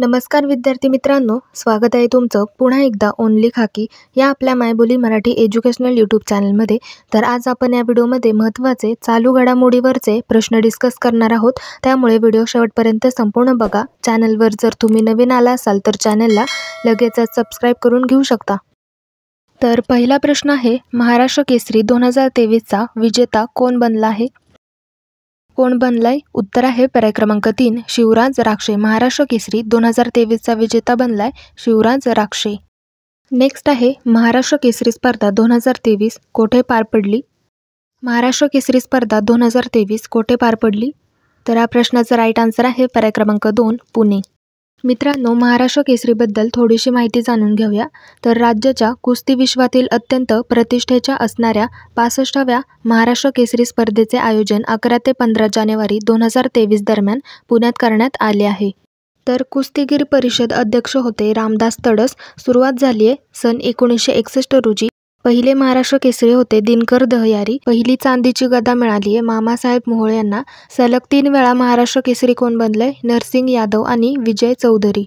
नमस्कार विद्यार्थी मित्रांनो स्वागत आहे तुमचं पुन्हा एकदा ओनली खाकी या आपल्या मायबोली मराठी एज्युकेशनल यूट्यूब चॅनलमध्ये तर आज आपण या व्हिडिओमध्ये महत्त्वाचे चालू घडामोडीवरचे प्रश्न डिस्कस करणार आहोत त्यामुळे व्हिडिओ शेवटपर्यंत संपूर्ण बघा चॅनलवर जर तुम्ही नवीन आला असाल तर चॅनलला लगेचच सबस्क्राईब करून घेऊ शकता तर पहिला प्रश्न आहे महाराष्ट्र केसरी दोन हजार तेवीसचा विजेता कोण बनला आहे कोण बनलाय उत्तर आहे पर्याय क्रमांक तीन शिवराज राक्षे महाराष्ट्र केसरी दोन हजार तेवीसचा विजेता बनलाय शिवराज राक्षे नेक्स्ट आहे महाराष्ट्र केसरी स्पर्धा दोन हजार तेवीस कोठे पार पडली महाराष्ट्र केसरी स्पर्धा दोन हजार तेवीस कोठे पार पडली तर या प्रश्नाचा राईट आन्सर आहे पर्याय क्रमांक दोन पुणे मित्रांनो महाराष्ट्र केसरीबद्दल थोडीशी माहिती जाणून घेऊया तर राज्याच्या कुस्ती विश्वातील अत्यंत प्रतिष्ठेच्या असणाऱ्या पासष्टाव्या महाराष्ट्र केसरी स्पर्धेचे आयोजन अकरा ते पंधरा जानेवारी दोन हजार तेवीस दरम्यान पुण्यात करण्यात आले आहे तर कुस्तीगीर परिषद अध्यक्ष होते रामदास तडस सुरुवात झाली आहे सन एकोणीसशे एकसष्ट रोजी पहिले महाराष्ट्र केसरी होते दिनकर दहयारी पहिली चांदीची गदा आहे मामासाहेब मोहोळ यांना सलग तीन वेळा महाराष्ट्र केसरी कोण बनले नरसिंग यादव आणि विजय चौधरी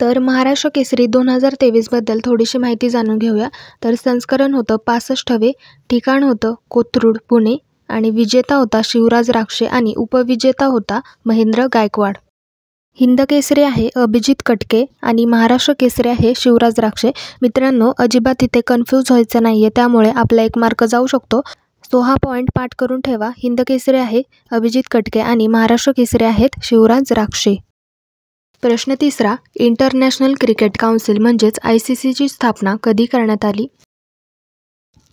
तर महाराष्ट्र केसरी दोन हजार तेवीसबद्दल थोडीशी माहिती जाणून घेऊया तर संस्करण होतं पासष्टवे ठिकाण होतं कोथरूड पुणे आणि विजेता होता शिवराज राक्षे आणि उपविजेता होता महेंद्र गायकवाड हिंद केसरी आहे अभिजित कटके आणि महाराष्ट्र केसरी आहे शिवराज द्राक्षे मित्रांनो अजिबात इथे कन्फ्यूज व्हायचं नाही आहे त्यामुळे आपला एक मार्क जाऊ शकतो सो हा पॉईंट पाठ करून ठेवा हिंद केसरी आहे अभिजित कटके आणि महाराष्ट्र केसरी आहेत शिवराज द्राक्षे प्रश्न तिसरा इंटरनॅशनल क्रिकेट काउन्सिल म्हणजेच आय सी सीची स्थापना कधी करण्यात आली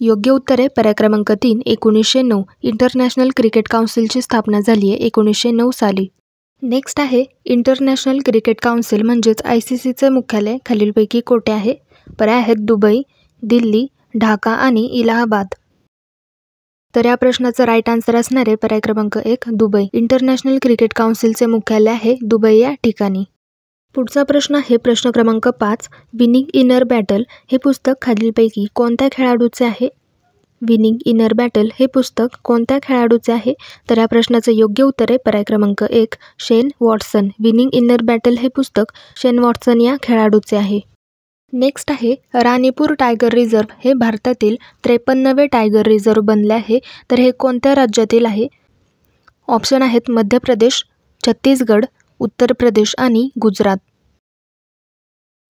योग्य उत्तर आहे पर्याय क्रमांक तीन एकोणीसशे नऊ इंटरनॅशनल क्रिकेट काउन्सिलची स्थापना झाली आहे एकोणीसशे नऊ साली नेक्स्ट आहे इंटरनॅशनल क्रिकेट काउन्सिल म्हणजेच आय सी सीचे मुख्यालय खालीलपैकी कोठे आहे पर्याय आहेत दुबई दिल्ली ढाका आणि इलाहाबाद तर या प्रश्नाचं राईट आन्सर असणार आहे पर्याय क्रमांक एक दुबई इंटरनॅशनल क्रिकेट काउन्सिलचे मुख्यालय आहे दुबई या ठिकाणी पुढचा प्रश्न आहे प्रश्न क्रमांक पाच विनिंग इनर बॅटल हे पुस्तक खालीलपैकी कोणत्या खेळाडूचे आहे विनिंग इनर बॅटल हे पुस्तक कोणत्या खेळाडूचे आहे तर या प्रश्नाचं योग्य उत्तर आहे पर्याय क्रमांक एक शेन वॉटसन विनिंग इनर बॅटल हे पुस्तक शेन वॉटसन या खेळाडूचे आहे नेक्स्ट आहे राणीपूर टायगर रिझर्व हे भारतातील त्रेपन्नवे टायगर रिझर्व बनले आहे तर हे कोणत्या राज्यातील आहे ऑप्शन आहेत मध्य प्रदेश छत्तीसगड उत्तर प्रदेश आणि गुजरात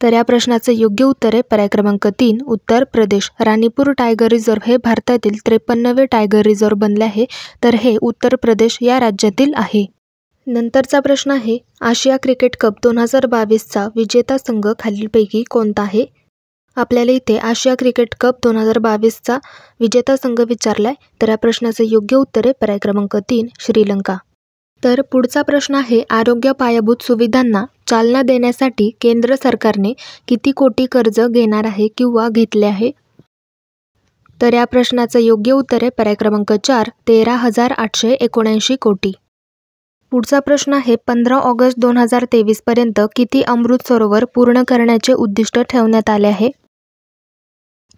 तर या प्रश्नाचं योग्य उत्तर आहे पर्याय क्रमांक तीन उत्तर प्रदेश राणीपूर टायगर रिझर्व्ह हे भारतातील त्रेपन्नवे टायगर रिझर्व्ह बनले आहे तर हे उत्तर प्रदेश या राज्यातील आहे नंतरचा प्रश्न आहे आशिया क्रिकेट कप दोन हजार बावीसचा विजेता संघ खालीलपैकी कोणता आहे आपल्याला इथे आशिया क्रिकेट कप दोन हजार बावीसचा विजेता संघ विचारला आहे तर या प्रश्नाचं योग्य उत्तर आहे पर्याय क्रमांक तीन श्रीलंका तर पुढचा प्रश्न आहे आरोग्य पायाभूत सुविधांना चालना देण्यासाठी केंद्र सरकारने किती कोटी कर्ज घेणार आहे किंवा घेतले आहे तर या प्रश्नाचं योग्य उत्तर आहे पर्याय क्रमांक चार तेरा हजार आठशे एकोणऐंशी कोटी पुढचा प्रश्न आहे पंधरा ऑगस्ट दोन हजार तेवीसपर्यंत किती अमृत सरोवर पूर्ण करण्याचे उद्दिष्ट ठेवण्यात आले आहे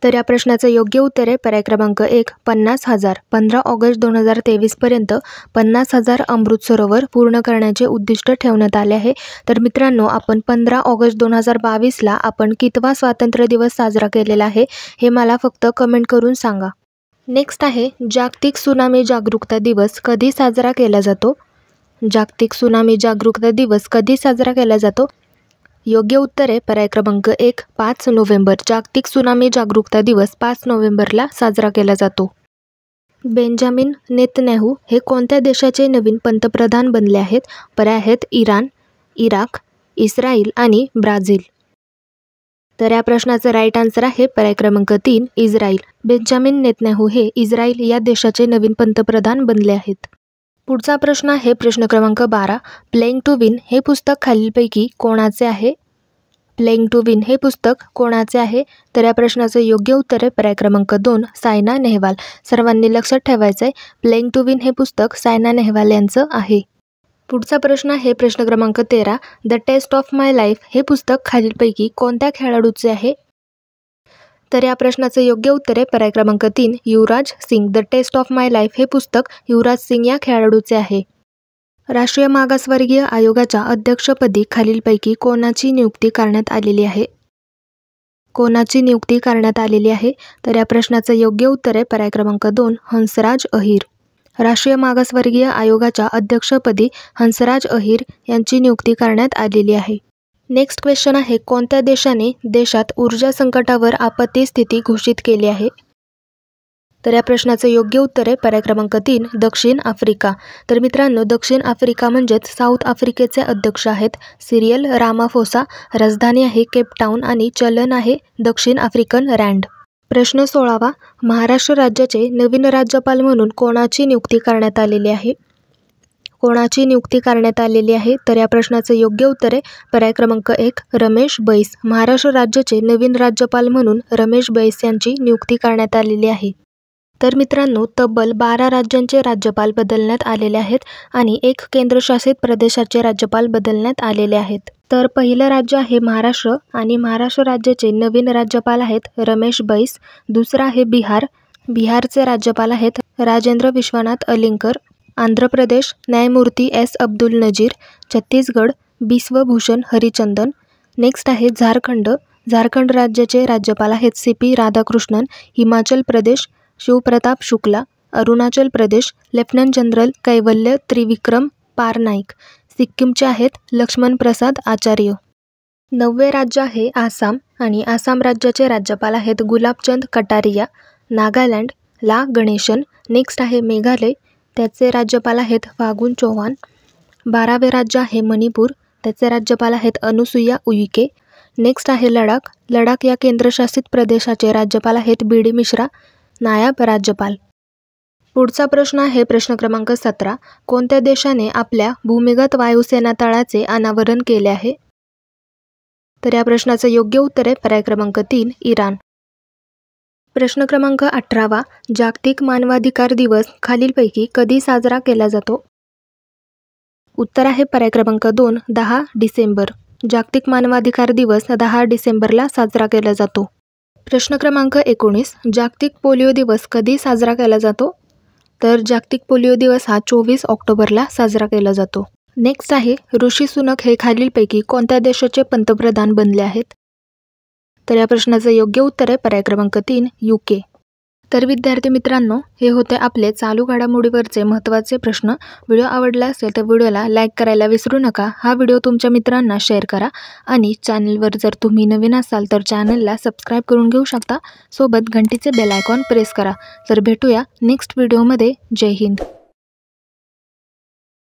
तर या प्रश्नाचं योग्य उत्तर आहे पर्याय क्रमांक एक पन्नास हजार पंधरा ऑगस्ट दोन हजार तेवीसपर्यंत पन्नास हजार अमृत सरोवर पूर्ण करण्याचे उद्दिष्ट ठेवण्यात आले आहे तर मित्रांनो आपण पंधरा ऑगस्ट दोन हजार बावीसला आपण कितवा स्वातंत्र्य दिवस साजरा केलेला आहे हे मला फक्त कमेंट करून सांगा नेक्स्ट आहे जागतिक सुनामी जागरूकता दिवस कधी साजरा केला जातो जागतिक सुनामी जागरूकता दिवस कधी साजरा केला जातो योग्य उत्तरे पर्याय क्रमांक एक पाच नोव्हेंबर जागतिक सुनामी जागरूकता दिवस पाच नोव्हेंबरला साजरा केला जातो बेंजामिन नेतन्याहू हे कोणत्या देशाचे नवीन पंतप्रधान बनले आहेत पर्याय आहेत इराण इराक इस्राईल आणि ब्राझील तर या प्रश्नाचं राईट आन्सर आहे पर्याय क्रमांक तीन इस्रायल बेंजामिन नेतन्याहू हे इस्रायल या देशाचे नवीन पंतप्रधान बनले आहेत पुढचा प्रश्न आहे प्रश्न क्रमांक बारा प्लेइंग टू विन हे पुस्तक खालीलपैकी कोणाचे आहे प्लेइंग टू विन हे पुस्तक कोणाचे आहे तर या प्रश्नाचं योग्य उत्तर आहे पर्याय क्रमांक दोन सायना नेहवाल सर्वांनी लक्षात ठेवायचं आहे प्लेइंग टू विन हे पुस्तक सायना नेहवाल यांचं आहे पुढचा प्रश्न आहे प्रश्न क्रमांक तेरा the test of my life हे पुस्तक खालीलपैकी कोणत्या खेळाडूचे आहे तर या प्रश्नाचं योग्य उत्तर आहे पर्याय क्रमांक तीन Yuvraj Singh the test of my life हे पुस्तक युवराज सिंग या खेळाडूचे आहे राष्ट्रीय मागासवर्गीय आयोगाच्या अध्यक्षपदी खालीलपैकी कोणाची नियुक्ती करण्यात आलेली आहे कोणाची नियुक्ती करण्यात आलेली आहे तर या प्रश्नाचं योग्य उत्तर आहे पर्याय क्रमांक दोन हंसराज अहिर राष्ट्रीय मागासवर्गीय आयोगाच्या अध्यक्षपदी हंसराज अहिर यांची नियुक्ती करण्यात आलेली आहे नेक्स्ट क्वेश्चन आहे कोणत्या देशाने देशात ऊर्जा संकटावर आपत्ती स्थिती घोषित केली आहे तर या प्रश्नाचं योग्य उत्तर आहे पर्याय क्रमांक तीन दक्षिण आफ्रिका तर मित्रांनो दक्षिण आफ्रिका म्हणजेच साऊथ आफ्रिकेचे अध्यक्ष आहेत सिरियल रामाफोसा राजधानी आहे केपटाऊन आणि चलन आहे दक्षिण आफ्रिकन रँड प्रश्न सोळावा महाराष्ट्र राज्याचे नवीन राज्यपाल म्हणून कोणाची नियुक्ती करण्यात आलेली आहे कोणाची नियुक्ती करण्यात आलेली आहे तर या प्रश्नाचं योग्य उत्तर आहे पर्याय क्रमांक एक रमेश बैस महाराष्ट्र राज्याचे नवीन राज्यपाल म्हणून रमेश बैस यांची नियुक्ती करण्यात आलेली आहे तर मित्रांनो तब्बल बारा राज्यांचे राज्यपाल बदलण्यात आलेले आहेत आणि एक केंद्रशासित प्रदेशाचे राज्यपाल बदलण्यात आलेले आहेत तर पहिलं राज्य आहे महाराष्ट्र आणि महाराष्ट्र राज्याचे नवीन राज्यपाल आहेत रमेश बैस दुसरा आहे बिहार बिहारचे राज्यपाल आहेत राजेंद्र विश्वनाथ अलिंकर आंध्र प्रदेश न्यायमूर्ती एस अब्दुल नजीर छत्तीसगड बिस्वभूषण हरिचंदन नेक्स्ट आहे झारखंड झारखंड राज्याचे राज्यपाल आहेत C P Radhakrishnan Himachal Pradesh Shivpratap Shukla Arunachal Pradesh lieutenant general Kaivalya Trivikram पारनाईक सिक्कीमचे आहेत लक्ष्मण प्रसाद आचार्य नववे राज्य आहे आसाम आणि आसाम राज्याचे राज्यपाल आहेत गुलाबचंद कटारिया नागालँड ला गणेशन नेक्स्ट आहे मेघालय त्याचे राज्यपाल आहेत फागुन चौहान बारावे राज्य आहे मणिपूर त्याचे राज्यपाल आहेत अनुसुया उईके नेक्स्ट आहे लडाख लडाख या केंद्रशासित प्रदेशाचे राज्यपाल आहेत बी डी मिश्रा नायब राज्यपाल पुढचा प्रश्न आहे प्रश्न क्रमांक सतरा कोणत्या देशाने आपल्या भूमिगत वायुसेना तळाचे अनावरण केले आहे तर या प्रश्नाचं योग्य उत्तर आहे पर्याय क्रमांक तीन इराण प्रश्न क्रमांक अठरावा जागतिक मानवाधिकार दिवस खालीलपैकी कधी साजरा केला जातो उत्तर आहे पर्याय क्रमांक दोन दहा डिसेंबर जागतिक मानवाधिकार दिवस दहा डिसेंबरला साजरा केला जातो प्रश्न क्रमांक एकोणीस जागतिक पोलिओ दिवस कधी साजरा केला जातो तर जागतिक पोलिओ दिवस हा चोवीस ऑक्टोबरला साजरा केला जातो नेक्स्ट आहे ऋषी सुनक हे खालीलपैकी कोणत्या देशाचे पंतप्रधान बनले आहेत तर या प्रश्नाचं योग्य उत्तर आहे पर्याय क्रमांक तीन यू के तर विद्यार्थी मित्रांनो हे होते आपले चालू घडामोडीवरचे महत्त्वाचे प्रश्न व्हिडिओ आवडला असेल तर व्हिडिओला लाईक करायला विसरू नका हा व्हिडिओ तुमच्या मित्रांना शेअर करा आणि चॅनलवर जर तुम्ही नवीन असाल तर चॅनलला सबस्क्राईब करून घेऊ शकता सोबत घंटीचे बेल आयकॉन प्रेस करा तर भेटूया नेक्स्ट व्हिडिओमध्ये जय हिंद